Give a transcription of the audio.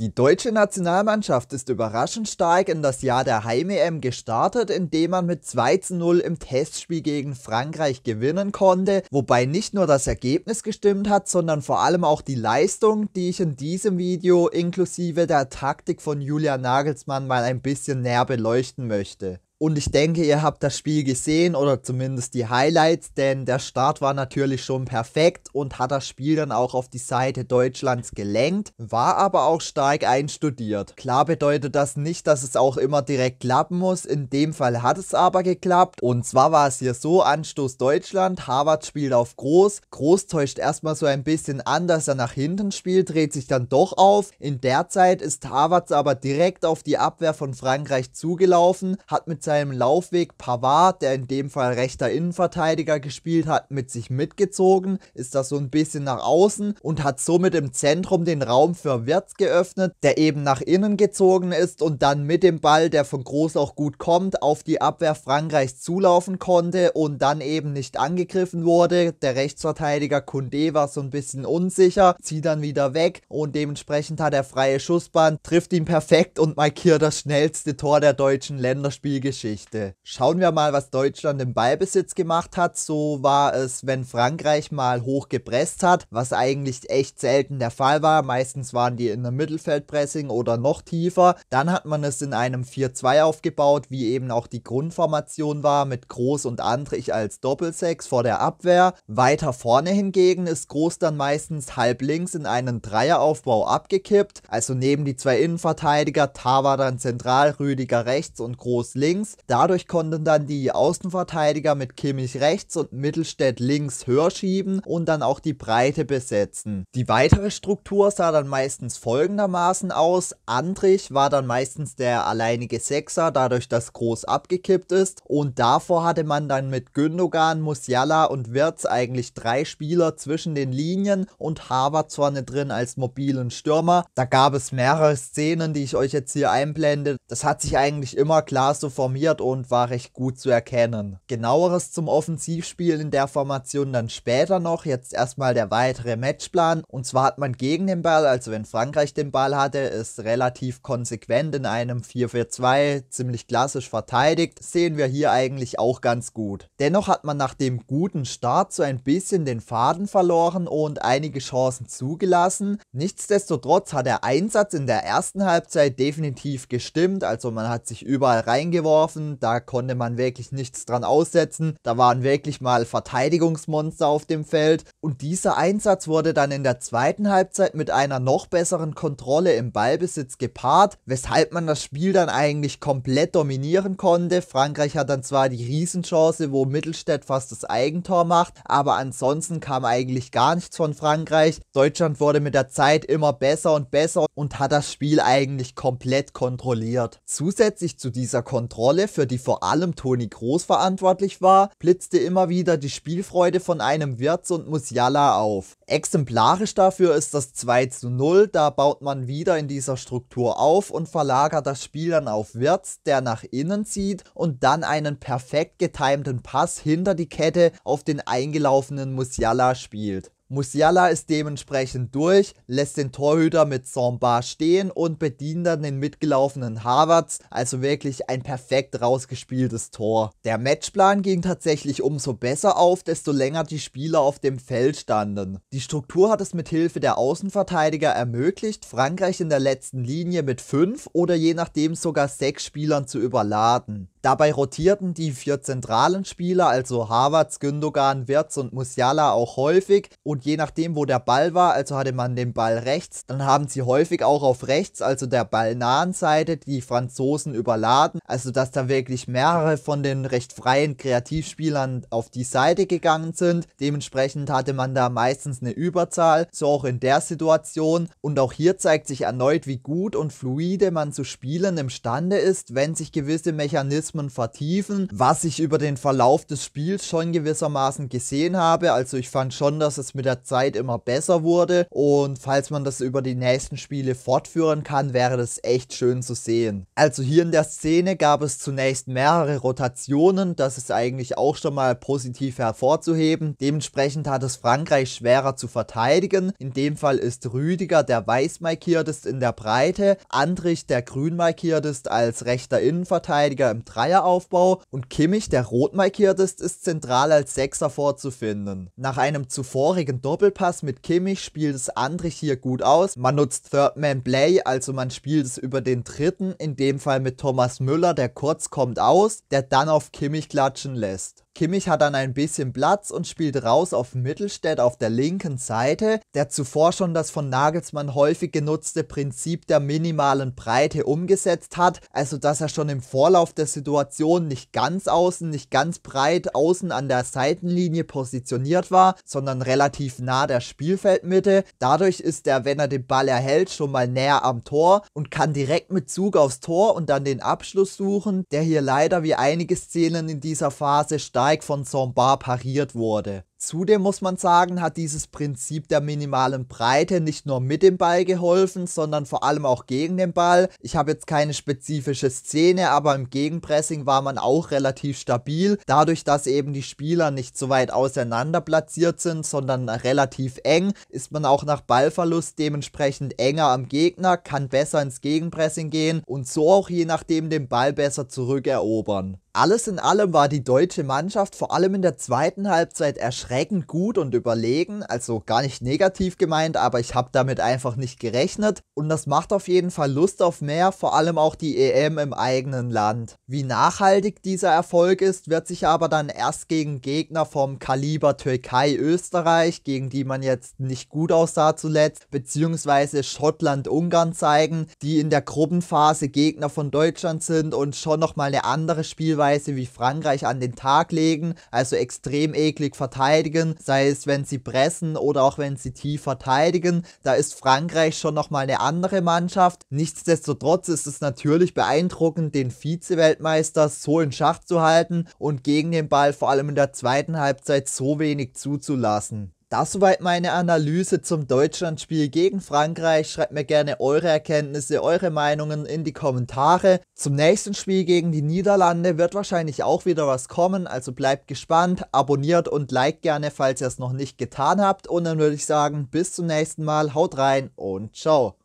Die deutsche Nationalmannschaft ist überraschend stark in das Jahr der Heim-EM gestartet, indem man mit 2 zu 0 im Testspiel gegen Frankreich gewinnen konnte, wobei nicht nur das Ergebnis gestimmt hat, sondern vor allem auch die Leistung, die ich in diesem Video inklusive der Taktik von Julian Nagelsmann mal ein bisschen näher beleuchten möchte. Und ich denke, ihr habt das Spiel gesehen oder zumindest die Highlights, denn der Start war natürlich schon perfekt und hat das Spiel dann auch auf die Seite Deutschlands gelenkt, war aber auch stark einstudiert. Klar bedeutet das nicht, dass es auch immer direkt klappen muss, in dem Fall hat es aber geklappt und zwar war es hier so, Anstoß Deutschland, Harvard spielt auf Groß, Groß täuscht erstmal so ein bisschen an, dass er nach hinten spielt, dreht sich dann doch auf, in der Zeit ist Harvard aber direkt auf die Abwehr von Frankreich zugelaufen, hat mit seinem seinem Laufweg Pavard, der in dem Fall rechter Innenverteidiger gespielt hat, mit sich mitgezogen, ist das so ein bisschen nach außen und hat somit im Zentrum den Raum für Wirtz geöffnet, der eben nach innen gezogen ist und dann mit dem Ball, der von Groß auch gut kommt, auf die Abwehr Frankreichs zulaufen konnte und dann eben nicht angegriffen wurde. Der Rechtsverteidiger Kunde war so ein bisschen unsicher, zieht dann wieder weg und dementsprechend hat er freie Schussbahn, trifft ihn perfekt und markiert das schnellste Tor der deutschen Länderspielgeschichte Geschichte. Schauen wir mal, was Deutschland im Ballbesitz gemacht hat. So war es, wenn Frankreich mal hoch gepresst hat, was eigentlich echt selten der Fall war. Meistens waren die in der Mittelfeldpressing oder noch tiefer. Dann hat man es in einem 4-2 aufgebaut, wie eben auch die Grundformation war, mit Groß und Andrich als Doppelsechs vor der Abwehr. Weiter vorne hingegen ist Groß dann meistens halb links in einen Dreieraufbau abgekippt. Also neben die zwei Innenverteidiger, Tava dann zentral, Rüdiger rechts und Groß links links. Dadurch konnten dann die Außenverteidiger mit Kimmich rechts und Mittelstädt links höher schieben und dann auch die Breite besetzen. Die weitere Struktur sah dann meistens folgendermaßen aus. Andrich war dann meistens der alleinige Sechser, dadurch, dass Groß abgekippt ist. Und davor hatte man dann mit Gündogan, Musiala und Wirtz eigentlich drei Spieler zwischen den Linien und Harvard vorne drin als mobilen Stürmer. Da gab es mehrere Szenen, die ich euch jetzt hier einblende. Das hat sich eigentlich immer klar so vom formiert und war recht gut zu erkennen. Genaueres zum Offensivspiel in der Formation dann später noch, jetzt erstmal der weitere Matchplan. Und zwar hat man gegen den Ball, also wenn Frankreich den Ball hatte, ist relativ konsequent in einem 4-4-2, ziemlich klassisch verteidigt, sehen wir hier eigentlich auch ganz gut. Dennoch hat man nach dem guten Start so ein bisschen den Faden verloren und einige Chancen zugelassen. Nichtsdestotrotz hat der Einsatz in der ersten Halbzeit definitiv gestimmt, also man hat sich überall reingeworfen, geworfen, da konnte man wirklich nichts dran aussetzen, da waren wirklich mal Verteidigungsmonster auf dem Feld und dieser Einsatz wurde dann in der zweiten Halbzeit mit einer noch besseren Kontrolle im Ballbesitz gepaart, weshalb man das Spiel dann eigentlich komplett dominieren konnte. Frankreich hat dann zwar die Riesenchance, wo Mittelstädt fast das Eigentor macht, aber ansonsten kam eigentlich gar nichts von Frankreich. Deutschland wurde mit der Zeit immer besser und besser und hat das Spiel eigentlich komplett kontrolliert. Zusätzlich zu dieser Kontrolle Rolle, für die vor allem Toni Groß verantwortlich war, blitzte immer wieder die Spielfreude von einem Wirtz und Musiala auf. Exemplarisch dafür ist das 2 zu 0, da baut man wieder in dieser Struktur auf und verlagert das Spiel dann auf Wirtz, der nach innen zieht und dann einen perfekt getimten Pass hinter die Kette auf den eingelaufenen Musiala spielt. Musiala ist dementsprechend durch, lässt den Torhüter mit Sombar stehen und bedient dann den mitgelaufenen Harvards, also wirklich ein perfekt rausgespieltes Tor. Der Matchplan ging tatsächlich umso besser auf, desto länger die Spieler auf dem Feld standen. Die Struktur hat es mit Hilfe der Außenverteidiger ermöglicht, Frankreich in der letzten Linie mit 5 oder je nachdem sogar 6 Spielern zu überladen. Dabei rotierten die vier zentralen Spieler, also Havertz, Gündogan, Wirtz und Musiala auch häufig und je nachdem, wo der Ball war, also hatte man den Ball rechts, dann haben sie häufig auch auf rechts, also der ballnahen Seite, die Franzosen überladen, also dass da wirklich mehrere von den recht freien Kreativspielern auf die Seite gegangen sind. Dementsprechend hatte man da meistens eine Überzahl, so auch in der Situation und auch hier zeigt sich erneut, wie gut und fluide man zu spielen imstande ist, wenn sich gewisse Mechanismen Mechanismen vertiefen, was ich über den Verlauf des Spiels schon gewissermaßen gesehen habe. Also ich fand schon, dass es mit der Zeit immer besser wurde und falls man das über die nächsten Spiele fortführen kann, wäre das echt schön zu sehen. Also hier in der Szene gab es zunächst mehrere Rotationen, das ist eigentlich auch schon mal positiv hervorzuheben. Dementsprechend hat es Frankreich schwerer zu verteidigen. In dem Fall ist Rüdiger der weiß markiert ist in der Breite, Andrich der grün markiert ist als rechter Innenverteidiger im Dreieck. Dreieraufbau und Kimmich, der rot markiert ist, ist zentral als Sechser vorzufinden. Nach einem zuvorigen Doppelpass mit Kimmich spielt es Andrich hier gut aus. Man nutzt Third Man Play, also man spielt es über den dritten, in dem Fall mit Thomas Müller, der kurz kommt aus, der dann auf Kimmich klatschen lässt. Kimmich hat dann ein bisschen Platz und spielt raus auf Mittelstädt auf der linken Seite, der zuvor schon das von Nagelsmann häufig genutzte Prinzip der minimalen Breite umgesetzt hat, also dass er schon im Vorlauf der Situation nicht ganz außen, nicht ganz breit außen an der Seitenlinie positioniert war, sondern relativ nah der Spielfeldmitte. Dadurch ist er, wenn er den Ball erhält, schon mal näher am Tor und kann direkt mit Zug aufs Tor und dann den Abschluss suchen, der hier leider wie einige Szenen in dieser Phase stark Steig von Sombar pariert wurde. Zudem muss man sagen, hat dieses Prinzip der minimalen Breite nicht nur mit dem Ball geholfen, sondern vor allem auch gegen den Ball. Ich habe jetzt keine spezifische Szene, aber im Gegenpressing war man auch relativ stabil, dadurch, dass eben die Spieler nicht so weit auseinander platziert sind, sondern relativ eng, ist man auch nach Ballverlust dementsprechend enger am Gegner, kann besser ins Gegenpressing gehen und so auch je nachdem den Ball besser zurückerobern. Alles in allem war die deutsche Mannschaft vor allem in der zweiten Halbzeit erschreckend erschreckend gut und überlegen, also gar nicht negativ gemeint, aber ich habe damit einfach nicht gerechnet und das macht auf jeden Fall Lust auf mehr, vor allem auch die EM im eigenen Land. Wie nachhaltig dieser Erfolg ist, wird sich aber dann erst gegen Gegner vom Kaliber Türkei, Österreich, gegen die man jetzt nicht gut aussah zuletzt, beziehungsweise Schottland, Ungarn zeigen, die in der Gruppenphase Gegner von Deutschland sind und schon nochmal eine andere Spielweise wie Frankreich an den Tag legen, also extrem eklig verteilt verteidigen, sei es wenn sie pressen oder auch wenn sie tief verteidigen. Da ist Frankreich schon nochmal eine andere Mannschaft. Nichtsdestotrotz ist es natürlich beeindruckend, den Vize-Weltmeister so in Schach zu halten und gegen den Ball vor allem in der zweiten Halbzeit so wenig zuzulassen. Das soweit meine Analyse zum Deutschlandspiel gegen Frankreich. Schreibt mir gerne eure Erkenntnisse, eure Meinungen in die Kommentare. Zum nächsten Spiel gegen die Niederlande wird wahrscheinlich auch wieder was kommen, also bleibt gespannt, abonniert und liked gerne, falls ihr es noch nicht getan habt. Und dann würde ich sagen, bis zum nächsten Mal, haut rein und ciao.